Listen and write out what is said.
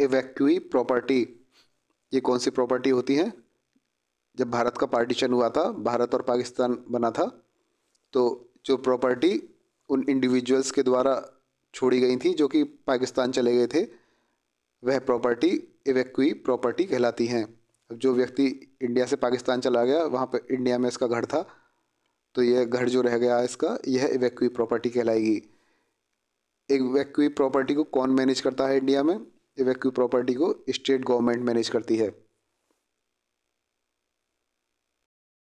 एवैक्यूई property ये कौन सी property होती है जब भारत का पार्टीशन हुआ था भारत और पाकिस्तान बना था तो जो प्रॉपर्टी उन इंडिविजुअल्स के द्वारा छोड़ी गई थी जो कि पाकिस्तान चले गए थे वह प्रॉपर्टी एवेक्वी प्रॉपर्टी कहलाती हैं अब जो व्यक्ति इंडिया से पाकिस्तान चला गया वहाँ पर इंडिया में इसका घर था तो यह घर जो रह गया इसका यह एवेक्वी प्रॉपर्टी कहलाएगी एवेक्वी प्रॉपर्टी को कौन मैनेज करता है इंडिया में इवेक्यू प्रॉपर्टी को स्टेट गवर्नमेंट मैनेज करती है